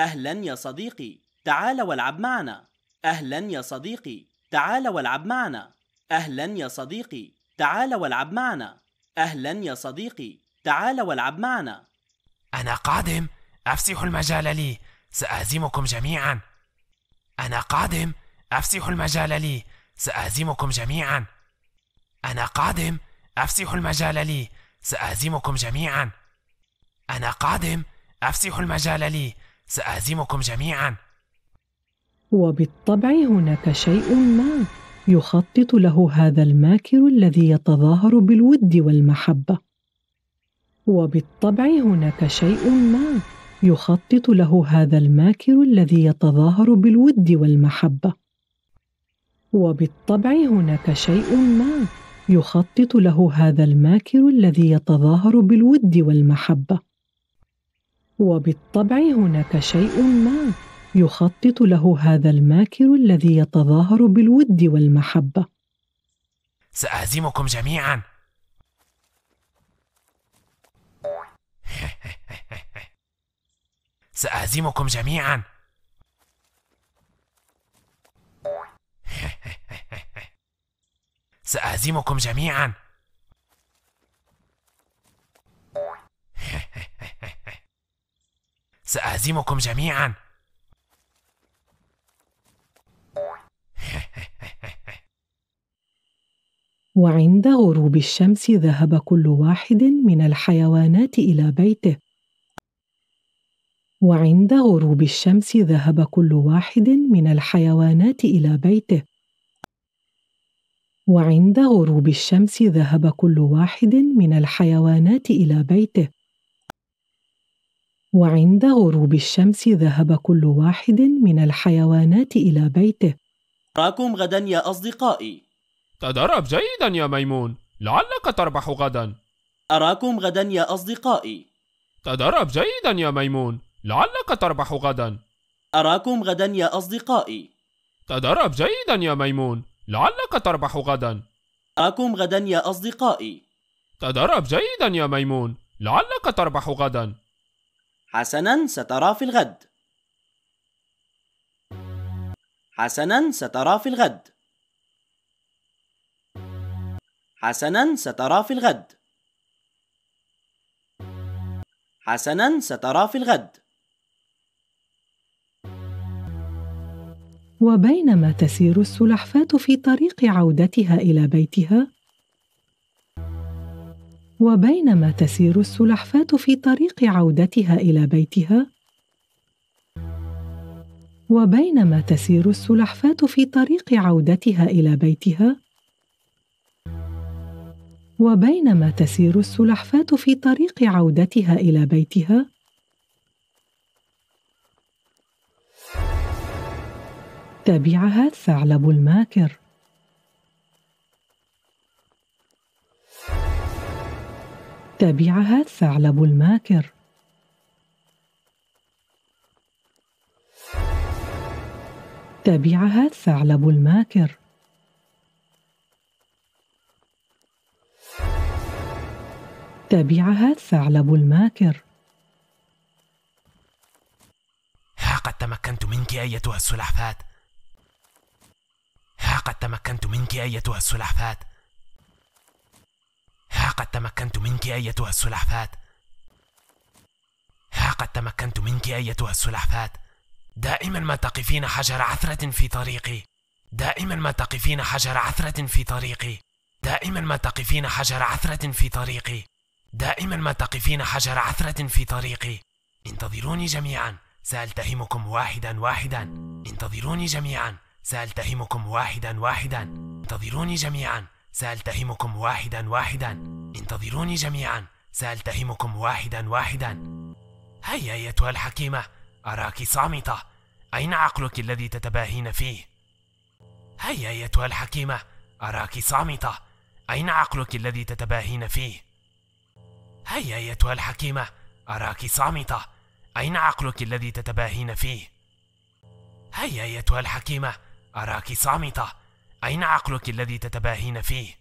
أهلا يا صديقي تعال والعب معنا أهلا يا صديقي تعال والعب معنا أهلا يا صديقي تعال والعب معنا أهلا يا صديقي تعال والعب معنا أنا قادم أفسح المجال لي سأهزمكم جميعا أنا قادم أفسح المجال لي سأهزمكم جميعا أنا قادم أفسح المجال لي سأهزمكم جميعا أنا قادم أفسح المجال لي سأهزمكم جميعا وبالطبع هناك شيء ما يخطط له هذا الماكر الذي يتظاهر بالود والمحبه وبالطبع هناك شيء ما يخطط له هذا الماكر الذي يتظاهر بالود والمحبه وبالطبع هناك شيء ما يخطط له هذا الماكر الذي يتظاهر بالود والمحبه وبالطبع هناك شيء ما يخطط له هذا الماكر الذي يتظاهر بالود والمحبه ساهزمكم جميعا ساهزمكم جميعا ساهزمكم جميعا سأهزمكم جميعا وعند غروب الشمس ذهب كل واحد من الحيوانات إلى بيته وعند غروب الشمس ذهب كل واحد من الحيوانات إلى بيته وعند غروب الشمس ذهب كل واحد من الحيوانات إلى بيته وعند غروب الشمس ذهب كل واحد من الحيوانات إلى بيته راكم غدا يا أصدقائي تدرب جيدا يا ميمون لعلك تربح غدا أراكم غدا يا أصدقائي تدرب جيدا يا ميمون لعلك تربح غدا أراكم غدا يا أصدقائي تدرب جيدا يا ميمون لعلك تربح غدا أراكم غدا يا أصدقائي تدرب جيدا يا ميمون لعلك تربح غدا حسنا سترى في الغد حسنا سترى في الغد حسنا سترى في الغد حسنا سترى في الغد وبينما تسير السلحفاة في طريق عودتها إلى بيتها وبينما تسير السلحفاه في طريق عودتها الى بيتها وبينما تسير السلحفاه في طريق عودتها الى بيتها وبينما تسير السلحفاه في طريق عودتها الى بيتها تبعها الثعلب الماكر تبعها الثعلب الماكر تبعها الثعلب الماكر تبعها الثعلب الماكر ها قد تمكنت منك أيتها السلحفاة ها قد تمكنت منك أيتها السلحفاة أيتها السلحفاة ها قد تمكنت منك أيتها السلحفاة دائما ما تقفين حجر عثرة في طريقي دائما ما تقفين حجر عثرة في طريقي دائما ما تقفين حجر عثرة في طريقي دائما ما تقفين حجر عثرة في طريقي انتظروني جميعا سألتهمكم واحدا واحدا انتظروني جميعا سألتهمكم واحدا واحدا انتظروني جميعا سألتهمكم واحدا واحدا انتظروني جميعا سألتهمكم واحدا واحدا هيا أيتها الحكيمة أراك صامتة أين عقلك الذي تتباهين فيه؟ هيا أيتها الحكيمة أراك صامتة أين عقلك الذي تتباهين فيه؟ هيا أيتها الحكيمة أراك صامتة أين عقلك الذي تتباهين فيه؟ هيا أيتها الحكيمة أراك صامتة أين عقلك الذي تتباهين فيه؟